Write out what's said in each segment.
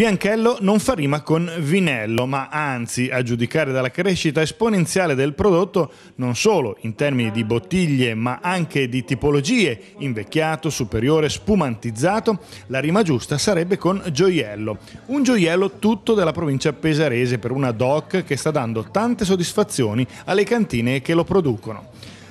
Bianchello non fa rima con Vinello, ma anzi, a giudicare dalla crescita esponenziale del prodotto, non solo in termini di bottiglie, ma anche di tipologie, invecchiato, superiore, spumantizzato, la rima giusta sarebbe con Gioiello. Un gioiello tutto della provincia pesarese per una DOC che sta dando tante soddisfazioni alle cantine che lo producono.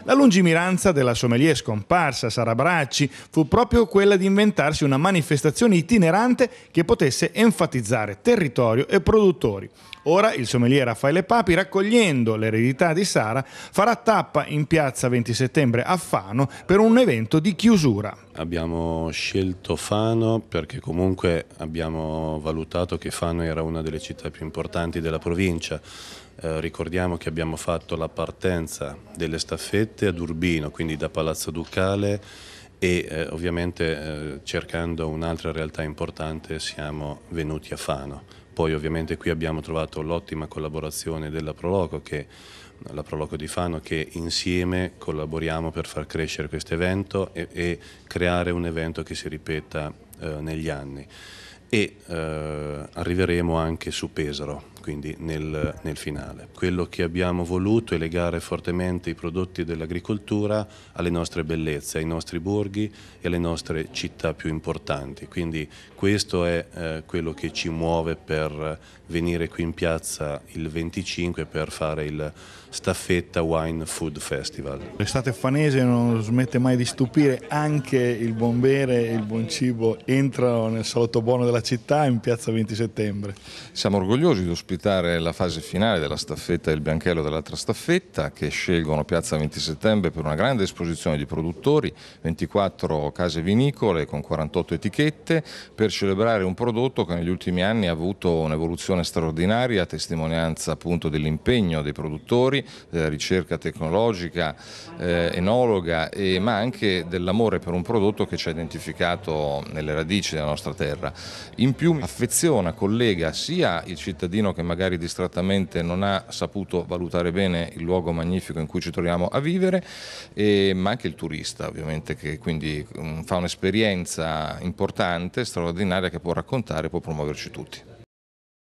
La lungimiranza della sommelier scomparsa Sara Bracci fu proprio quella di inventarsi una manifestazione itinerante che potesse enfatizzare territorio e produttori. Ora il sommelier Raffaele Papi, raccogliendo l'eredità di Sara, farà tappa in piazza 20 settembre a Fano per un evento di chiusura abbiamo scelto Fano perché comunque abbiamo valutato che Fano era una delle città più importanti della provincia. Eh, ricordiamo che abbiamo fatto la partenza delle staffette ad Urbino, quindi da Palazzo Ducale e eh, ovviamente eh, cercando un'altra realtà importante siamo venuti a Fano. Poi ovviamente qui abbiamo trovato l'ottima collaborazione della Proloco, che, la Proloco di Fano, che insieme collaboriamo per far crescere questo evento e, e creare un evento che si ripeta eh, negli anni e eh, arriveremo anche su Pesaro, quindi nel, nel, finale. Quello che abbiamo voluto è legare fortemente i prodotti dell'agricoltura alle nostre bellezze, ai nostri borghi e alle nostre città più importanti, quindi questo è eh, quello che ci muove per venire qui in piazza il 25 per fare il Staffetta Wine Food Festival. L'estate fanese non smette mai di stupire, anche il buon bere e il buon cibo entrano nel salotto buono della la città in piazza 20 settembre. Siamo orgogliosi di ospitare la fase finale della staffetta del Bianchello e dell'altra staffetta che scelgono piazza 20 settembre per una grande esposizione di produttori, 24 case vinicole con 48 etichette per celebrare un prodotto che negli ultimi anni ha avuto un'evoluzione straordinaria, testimonianza appunto dell'impegno dei produttori, della ricerca tecnologica, eh, enologa, e, ma anche dell'amore per un prodotto che ci ha identificato nelle radici della nostra terra in più affeziona, collega sia il cittadino che magari distrattamente non ha saputo valutare bene il luogo magnifico in cui ci troviamo a vivere, e, ma anche il turista ovviamente che quindi mm, fa un'esperienza importante, straordinaria che può raccontare e può promuoverci tutti.